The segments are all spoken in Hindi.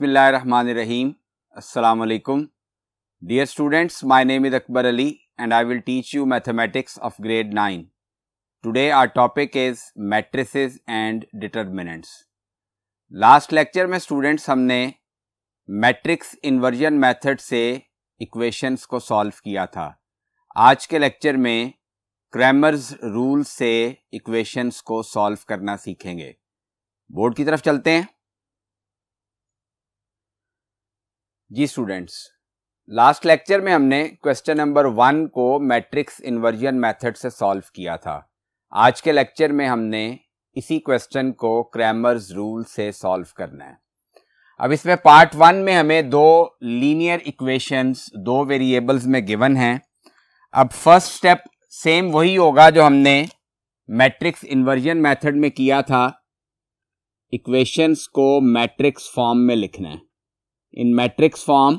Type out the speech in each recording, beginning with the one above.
बसमिल्ल रन रहीम dear students my name is Akbar Ali and I will teach you mathematics of grade nine today our topic is matrices and determinants last lecture में स्टूडेंट्स हमने मैट्रिक्स इन्वर्जन मैथड से इक्वेशंस को सॉल्व किया था आज के लेक्चर में क्रैमर्स रूल से इक्वेशंस को सॉल्व करना सीखेंगे बोर्ड की तरफ चलते हैं जी स्टूडेंट्स लास्ट लेक्चर में हमने क्वेश्चन नंबर वन को मैट्रिक्स इन्वर्जन मेथड से सॉल्व किया था आज के लेक्चर में हमने इसी क्वेश्चन को क्रैमर्स रूल से सॉल्व करना है अब इसमें पार्ट वन में हमें दो लीनियर इक्वेशंस दो वेरिएबल्स में गिवन हैं अब फर्स्ट स्टेप सेम वही होगा जो हमने मैट्रिक्स इन्वर्जन मैथड में किया था इक्वेशंस को मैट्रिक्स फॉर्म में लिखना है in matrix form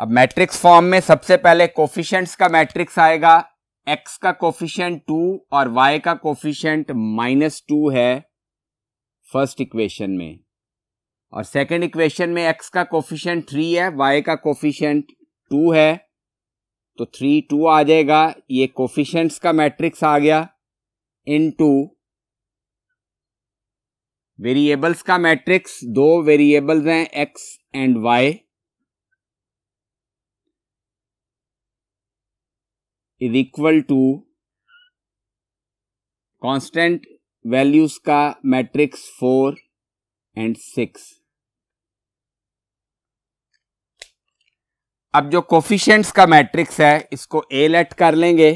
अब मैट्रिक्स फॉर्म में सबसे पहले कोफिशियंट्स का मैट्रिक्स आएगा एक्स का कोफिशियंट टू और वाई का कोफिशियंट माइनस टू है फर्स्ट इक्वेशन में और सेकंड इक्वेशन में एक्स का कोफिशियंट थ्री है वाई का कोफिशियंट टू है तो थ्री टू आ जाएगा ये कोफिशियंट्स का मैट्रिक्स आ गया इनटू वेरिएबल्स का मैट्रिक्स दो वेरिएबल्स हैं x and y is equal to constant values का मैट्रिक्स फोर एंड सिक्स अब जो कोफिशेंट्स का मैट्रिक्स है इसको ए लेट कर लेंगे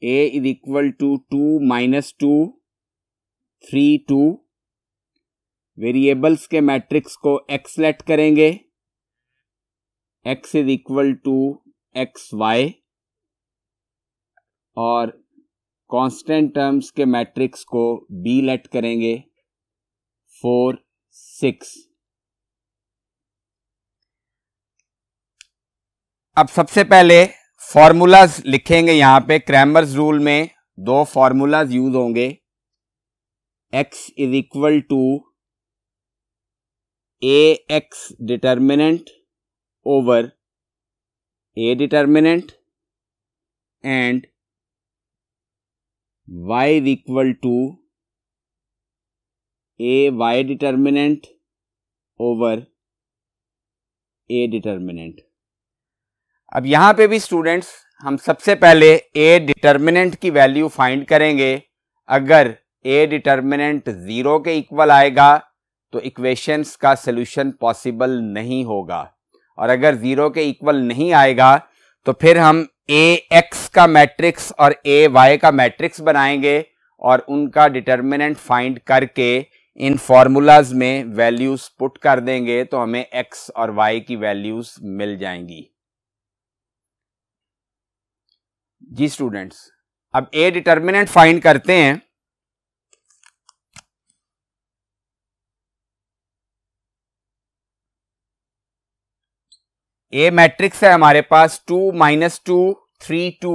a is equal to 2 minus 2 3 2 variables के मैट्रिक्स को एक्स लेट करेंगे x is equal to x y और कांस्टेंट टर्म्स के मैट्रिक्स को बी लेट करेंगे फोर सिक्स अब सबसे पहले फॉर्मूलाज लिखेंगे यहां पे क्रैमर्स रूल में दो फॉर्मूलाज यूज होंगे x is equal to A x determinant over A determinant and y is equal to A y determinant over A determinant अब यहाँ पे भी स्टूडेंट्स हम सबसे पहले ए डिटर्मिनेंट की वैल्यू फाइंड करेंगे अगर ए डिटर्मिनेंट ज़ीरो के इक्वल आएगा तो इक्वेशंस का सोल्यूशन पॉसिबल नहीं होगा और अगर ज़ीरो के इक्वल नहीं आएगा तो फिर हम ए एक्स का मैट्रिक्स और ए वाई का मैट्रिक्स बनाएंगे और उनका डिटर्मिनेंट फाइंड करके इन फार्मूलाज में वैल्यूज़ पुट कर देंगे तो हमें एक्स और वाई की वैल्यूज़ मिल जाएंगी जी स्टूडेंट्स अब ए डिटर्मिनेंट फाइंड करते हैं ए मैट्रिक्स है हमारे पास two minus two three two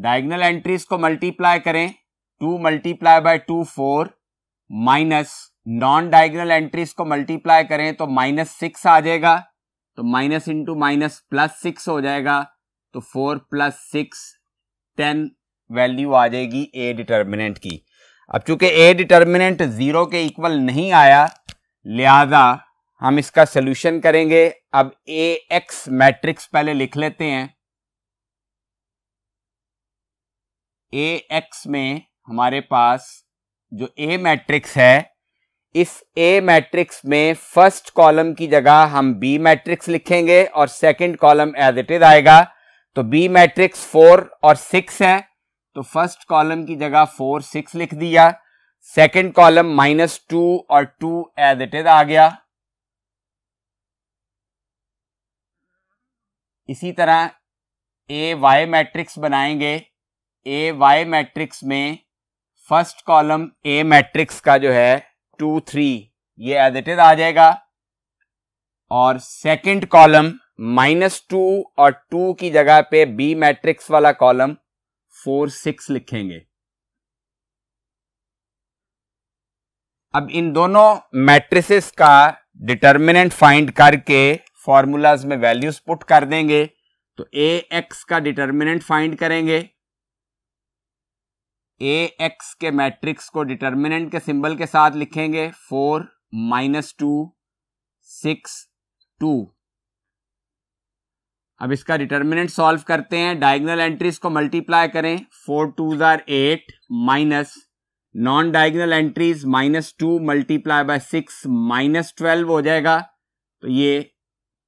diagonal entries को मल्टीप्लाई करें two multiply by two four minus non diagonal entries को मल्टीप्लाई करें तो माइनस सिक्स आ जाएगा तो minus into minus plus six हो जाएगा तो four plus six ten value आ जाएगी ए डिटर्मिनेंट की अब चूंकि ए डिटर्मिनेंट जीरो के इक्वल नहीं आया लिहाजा हम इसका सोल्यूशन करेंगे अब ए एक्स मैट्रिक्स पहले लिख लेते हैं ए एक्स में हमारे पास जो ए मैट्रिक्स है इस ए मैट्रिक्स में फर्स्ट कॉलम की जगह हम बी मैट्रिक्स लिखेंगे और second column as it is आएगा तो बी मैट्रिक्स फोर और सिक्स है तो फर्स्ट कॉलम की जगह फोर सिक्स लिख दिया सेकंड कॉलम माइनस टू और टू एज इट इज आ गया इसी तरह ए वाई मैट्रिक्स बनाएंगे ए वाई मैट्रिक्स में फर्स्ट कॉलम ए मैट्रिक्स का जो है टू थ्री ये एज इट इज आ जाएगा और सेकंड कॉलम माइनस टू और टू की जगह पे बी मैट्रिक्स वाला कॉलम फोर सिक्स लिखेंगे अब इन दोनों मैट्रिसेस का डिटर्मिनेंट फाइंड करके फॉर्मूलाज में वैल्यूज पुट कर देंगे तो ए एक्स का डिटर्मिनेंट फाइंड करेंगे ए एक्स के मैट्रिक्स को डिटर्मिनेंट के सिंबल के साथ लिखेंगे four minus two six two अब इसका डिटर्मिनेंट सॉल्व करते हैं डायगनल एंट्रीज को मल्टीप्लाई करें फोर टू जार eight minus non diagonal entries minus two multiply by six minus twelve हो जाएगा तो ये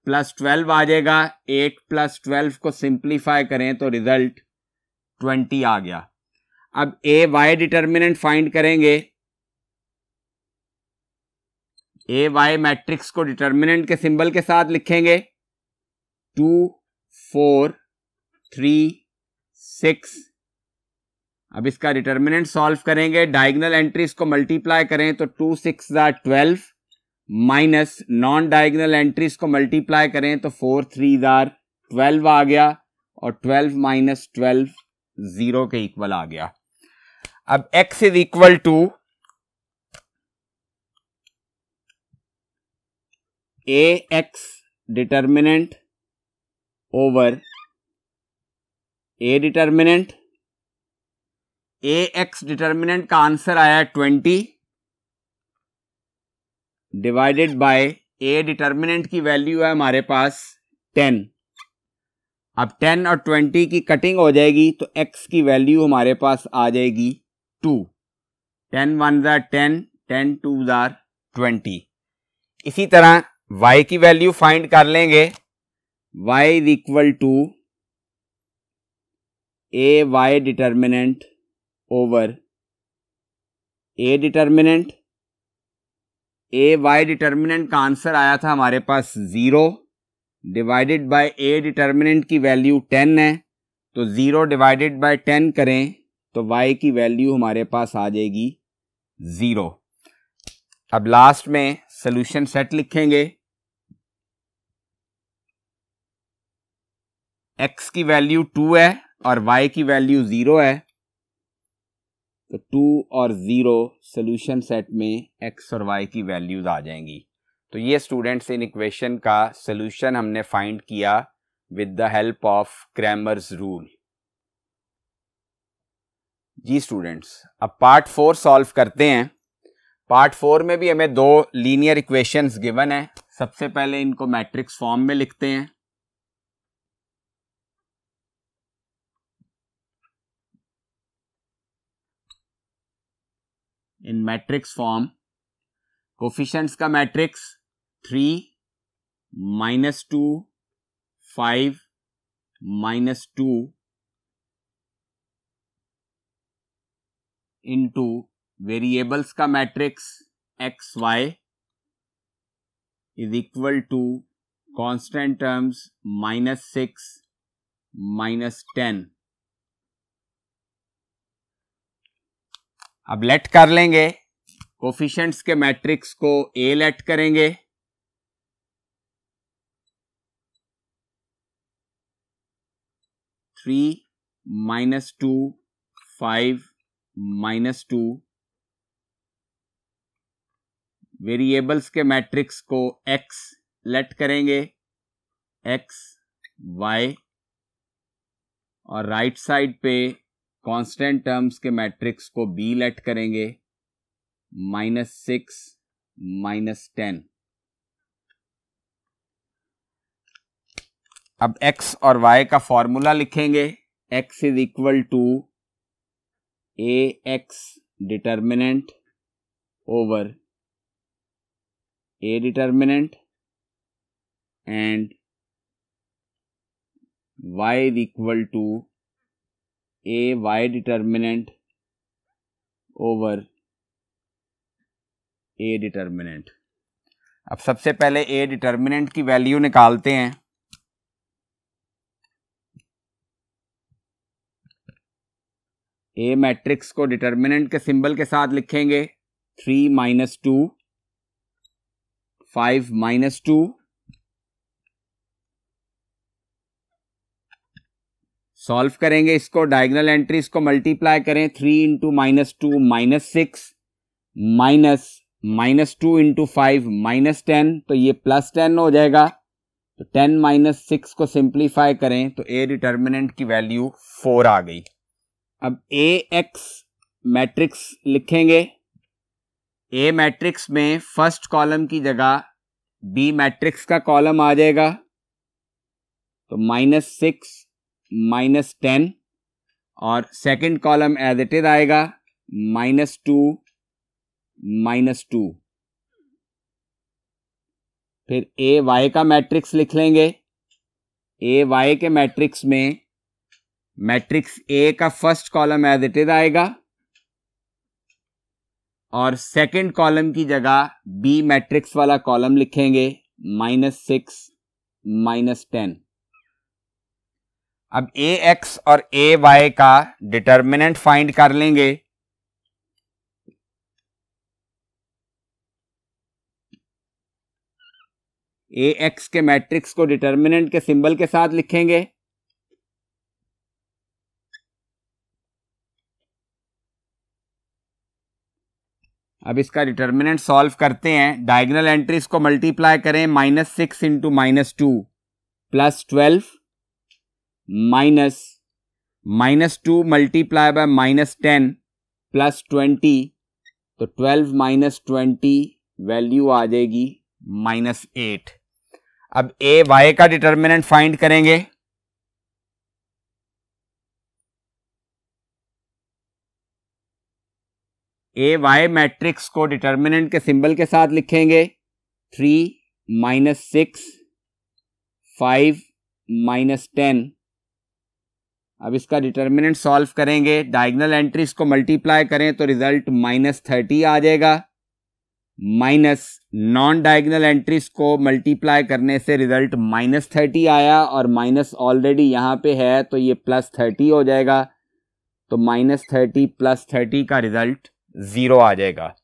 प्लस ट्वेल्व आ जाएगा एट प्लस ट्वेल्व को सिंप्लीफाई करें तो रिजल्ट ट्वेंटी आ गया अब ए वाई डिटर्मिनेंट फाइंड करेंगे ए वाई मैट्रिक्स को डिटर्मिनेंट के सिंबल के साथ लिखेंगे टू फोर थ्री सिक्स अब इसका डिटर्मिनेंट सॉल्व करेंगे डायगनल एंट्रीज को मल्टीप्लाई करें तो टू सिक्स जार twelve minus non diagonal entries को मल्टीप्लाई करें तो फोर थ्री दार ट्वेल्व आ गया और ट्वेल्व माइनस ट्वेल्व जीरो के इक्वल आ गया अब x is equal to A x determinant over A determinant A x determinant का आंसर आया twenty divided by A determinant की वैल्यू है हमारे पास टेन अब टेन और ट्वेंटी की कटिंग हो जाएगी तो एक्स की वैल्यू हमारे पास आ जाएगी टू टेन वन ज़ार टेन टेन टू ज़ार ट्वेंटी इसी तरह y की वैल्यू फाइंड कर लेंगे y is equal to A y determinant over A determinant A y determinant का आंसर आया था हमारे पास zero divided by A determinant की वैल्यू टेन है तो ज़ीरो डिवाइडेड बाय टेन करें तो y की वैल्यू हमारे पास आ जाएगी ज़ीरो अब लास्ट में सोल्यूशन सेट लिखेंगे x की वैल्यू टू है और y की वैल्यू ज़ीरो है तो टू और ज़ीरो सोल्यूशन सेट में x और y की वैल्यूज़ आ जाएंगी तो ये स्टूडेंट्स इन इक्वेशन का सोल्यूशन हमने फाइंड किया with the help of Cramer's rule जी स्टूडेंट्स अब पार्ट फोर सॉल्व करते हैं पार्ट फोर में भी हमें दो लीनियर इक्वेशंस गिवन है सबसे पहले इनको मैट्रिक्स फॉर्म में लिखते हैं इन मैट्रिक्स फॉर्म कोफिशंट्स का matrix three minus two five minus two into variables का matrix x y is equal to constant terms minus six minus ten अब लेट कर लेंगे कोफिशंट्स के मैट्रिक्स को ए लेट करेंगे three minus two five minus two variables के मैट्रिक्स को एक्स लेट करेंगे एक्स वाई और राइट right साइड पे कांस्टेंट टर्म्स के मैट्रिक्स को बी लेट करेंगे माइनस सिक्स माइनस टेन अब एक्स और वाई का फॉर्मूला लिखेंगे x is equal to A x determinant over A determinant and y is equal to A y determinant over A determinant अब सबसे पहले ए डिटर्मिनेंट की वैल्यू निकालते हैं ए मैट्रिक्स को डिटर्मिनेंट के सिंबल के साथ लिखेंगे three minus two five minus two solve करेंगे इसको डायगनल एंट्रीज को मल्टीप्लाई करें three into minus two minus six minus minus two into five minus ten तो ये प्लस टेन हो जाएगा तो टेन माइनस सिक्स को सिंप्लीफाई करें तो ए डिटर्मिनेंट की वैल्यू फोर आ गई अब ए एक्स मैट्रिक्स लिखेंगे ए मैट्रिक्स में फर्स्ट कॉलम की जगह बी मैट्रिक्स का कॉलम आ जाएगा तो माइनस सिक्स माइनस टेन और second column as it is आएगा माइनस टू माइनस टू फिर ए वाई का मैट्रिक्स लिख लेंगे ए वाई के मैट्रिक्स में मैट्रिक्स ए का first column as it is आएगा और सेकंड कॉलम की जगह बी मैट्रिक्स वाला कॉलम लिखेंगे माइनस सिक्स माइनस टेन अब ए एक्स और ए वाई का डिटर्मिनेंट फाइंड कर लेंगे ए एक्स के मैट्रिक्स को डिटर्मिनेंट के सिंबल के साथ लिखेंगे अब इसका डिटर्मिनेंट सॉल्व करते हैं डायगनल एंट्रीज को मल्टीप्लाई करें minus six into minus two plus twelve minus minus two multiply by minus ten plus twenty तो ट्वेल्व माइनस ट्वेंटी वैल्यू आ जाएगी माइनस एट अब ए वाई का डिटर्मिनेंट फाइंड करेंगे ए वाई मैट्रिक्स को डिटर्मिनेंट के सिंबल के साथ लिखेंगे three minus six five minus ten अब इसका डिटर्मिनेंट सॉल्व करेंगे डायगनल एंट्रीज को मल्टीप्लाई करें तो रिजल्ट माइनस थर्टी आ जाएगा माइनस नॉन डायगनल एंट्रीज को मल्टीप्लाई करने से रिजल्ट माइनस थर्टी आया और माइनस ऑलरेडी यहाँ पे है तो ये प्लस थर्टी हो जाएगा तो माइनस थर्टी प्लस थर्टी का रिजल्ट ज़ीरो आ जाएगा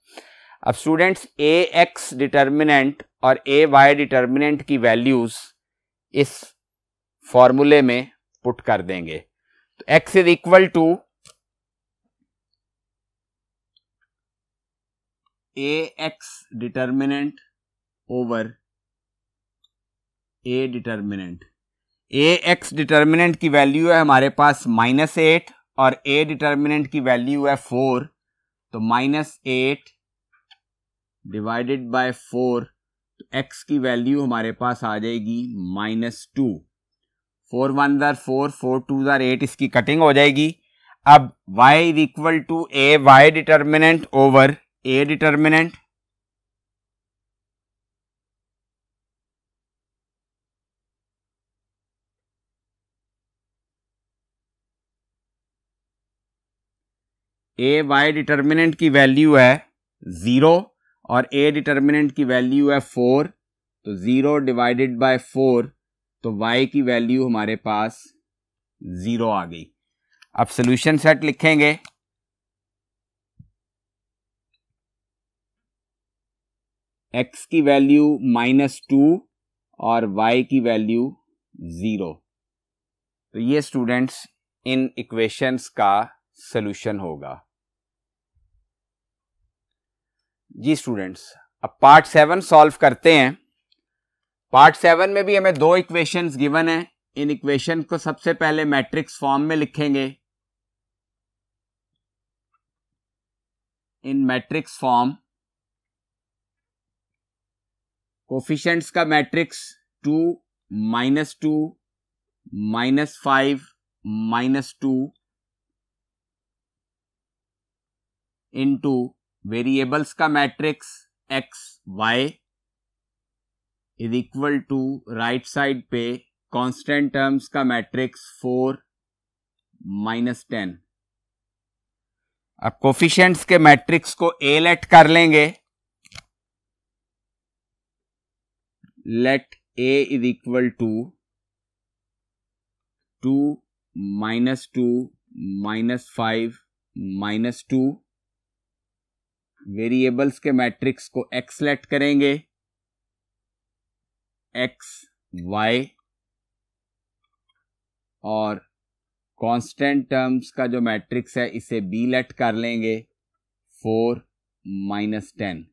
अब स्टूडेंट्स ए एक्स डिटर्मिनेंट और ए वाई डिटर्मिनेंट की वैल्यूज़ इस फॉर्मूले में पुट कर देंगे तो x is equal to A x determinant over A determinant A x determinant की वैल्यू है हमारे पास माइनस एट और ए डिटर्मिनेंट की वैल्यू है फोर तो minus eight divided by four तो एक्स की वैल्यू हमारे पास आ जाएगी माइनस टू फोर वन दर फोर फोर टू दर एट इसकी कटिंग हो जाएगी अब y is equal to A y determinant over A determinant A y determinant की वैल्यू है ज़ीरो और ए डिटर्मिनेंट की वैल्यू है फोर तो ज़ीरो डिवाइडेड बाय फोर तो वाई की वैल्यू हमारे पास ज़ीरो आ गई अब सोल्यूशन सेट लिखेंगे एक्स की वैल्यू माइनस टू और वाई की वैल्यू ज़ीरो तो ये स्टूडेंट्स इन इक्वेशंस का सलूशन होगा जी स्टूडेंट्स अब पार्ट सेवन सॉल्व करते हैं पार्ट सेवन में भी हमें दो इक्वेशंस गिवन है इन इक्वेशन को सबसे पहले मैट्रिक्स फॉर्म में लिखेंगे इन मैट्रिक्स फॉर्म कोफिशंट्स का matrix two minus two minus five minus two into variables का matrix x y is equal to right side पे कांस्टेंट टर्म्स का मैट्रिक्स फोर माइनस टेन अब कोफिशियंट्स के मैट्रिक्स को ए लेट कर लेंगे let A is equal to two minus two minus five minus two variables के मैट्रिक्स को एक्स लेट करेंगे एक्स वाई और कांस्टेंट टर्म्स का जो मैट्रिक्स है इसे बी लेट कर लेंगे फोर माइनस टेन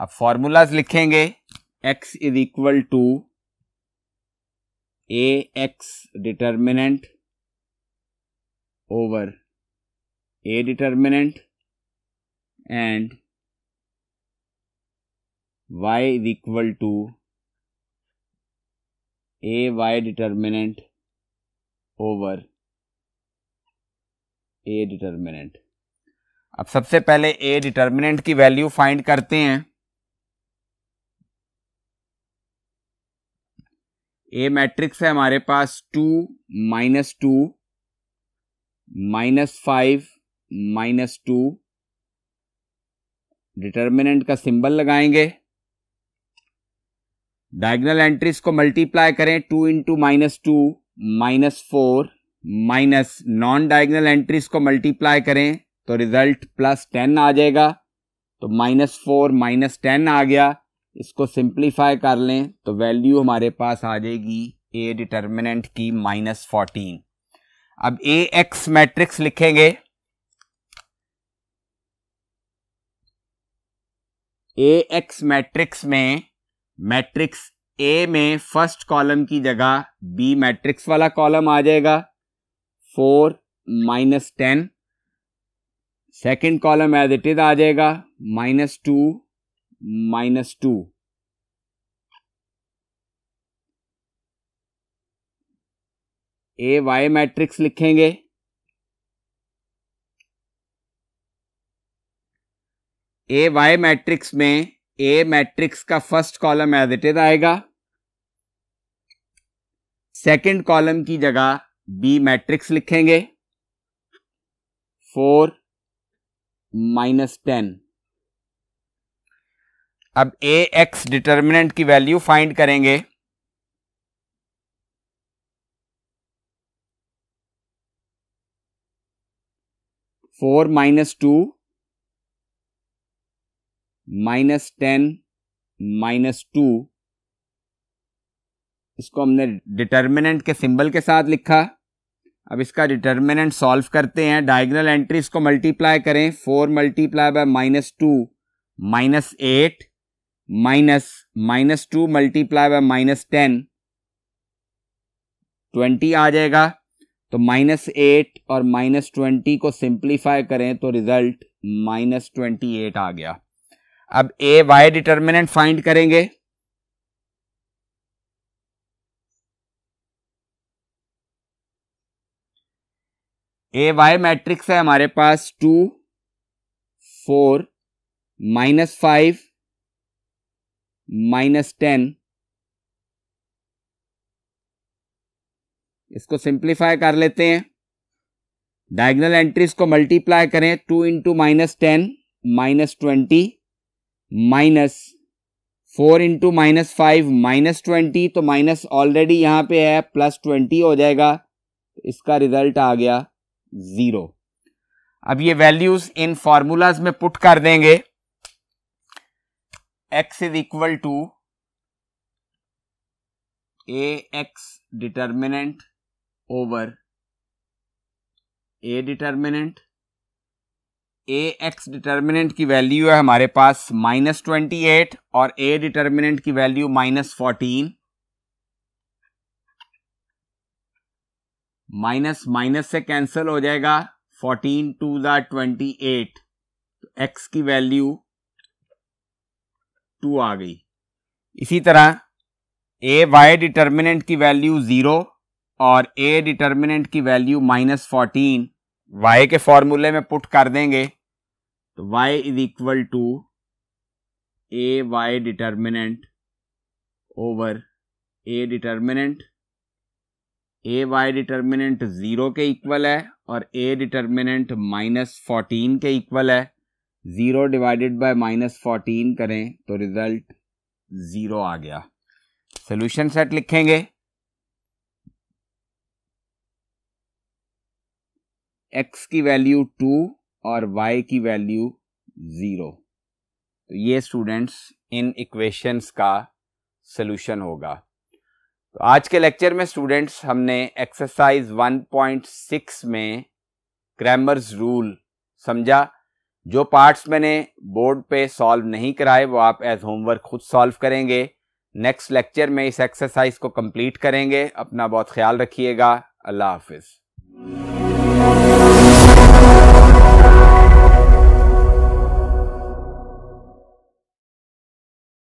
अब फॉर्मूलाज लिखेंगे x is equal to A x determinant over a determinant and y is equal to a y determinant over a determinant अब सबसे पहले a determinant की वैल्यू फाइंड करते हैं a मैट्रिक्स है हमारे पास two minus two minus five minus two determinant का सिंबल लगाएंगे डायगनल एंट्रीज को मल्टीप्लाई करें two into minus two minus four minus non diagonal entries को मल्टीप्लाई करें तो रिजल्ट प्लस टेन आ जाएगा तो माइनस फोर माइनस टेन आ गया इसको सिंप्लीफाई कर लें तो वैल्यू हमारे पास आ जाएगी ए डिटर्मिनेंट की माइनस फोर्टीन अब ए एक्स मैट्रिक्स लिखेंगे ए एक्स मैट्रिक्स में मैट्रिक्स ए में फर्स्ट कॉलम की जगह बी मैट्रिक्स वाला कॉलम आ जाएगा four minus ten second column as it is आ जाएगा minus two minus two A y matrix लिखेंगे ए वाई मैट्रिक्स में ए मैट्रिक्स का first column as it is आएगा सेकंड कॉलम की जगह बी मैट्रिक्स लिखेंगे फोर माइनस टेन अब ए एक्स डिटर्मिनेंट की वैल्यू फाइंड करेंगे four minus two minus ten minus two इसको हमने डिटर्मिनेंट के सिंबल के साथ लिखा अब इसका डिटर्मिनेंट सॉल्व करते हैं डायगनल एंट्रीज को मल्टीप्लाई करें four multiply by minus two minus eight minus minus two multiply by minus ten twenty आ जाएगा तो माइनस एट और माइनस ट्वेंटी को सिंप्लीफाई करें तो रिजल्ट माइनस ट्वेंटी एट आ गया अब ए वाई डिटर्मिनेंट फाइंड करेंगे ए वाई मैट्रिक्स है हमारे पास two four minus five minus ten इसको सिंप्लीफाई कर लेते हैं डायगनल एंट्रीज को मल्टीप्लाई करें two into minus ten minus twenty minus four into minus five minus twenty तो माइनस ऑलरेडी यहाँ पे है प्लस ट्वेंटी हो जाएगा इसका रिजल्ट आ गया ज़ीरो अब ये वैल्यूज इन फॉर्मूलाज में पुट कर देंगे x is equal to A x determinant over A determinant A x determinant की वैल्यू है हमारे पास माइनस ट्वेंटी एट और ए डिटर्मिनेंट की value minus fourteen minus minus से कैंसिल हो जाएगा fourteen two the twenty eight तो एक्स की वैल्यू टू आ गई इसी तरह ए वाई डिटर्मिनेंट की वैल्यू जीरो और ए डिटर्मिनेंट की वैल्यू माइनस फोर्टीन y के फॉर्मूले में पुट कर देंगे तो y is equal to A y determinant over A determinant A y determinant zero के इक्वल है और ए डिटर्मिनेंट माइनस फोर्टीन के इक्वल है zero divided by minus fourteen करें तो रिजल्ट जीरो आ गया सोल्यूशन सेट लिखेंगे एक्स की वैल्यू टू और वाई की वैल्यू ज़ीरो तो ये स्टूडेंट्स इन इक्वेशंस का सोल्यूशन होगा तो आज के लेक्चर में स्टूडेंट्स हमने एक्सरसाइज 1.6 में क्रैमर्स रूल समझा जो पार्ट्स मैंने बोर्ड पे सॉल्व नहीं कराए वो आप एज होमवर्क खुद सॉल्व करेंगे नेक्स्ट लेक्चर में इस एक्सरसाइज को कंप्लीट करेंगे अपना बहुत ख्याल रखिएगा अल्लाह हाफिज़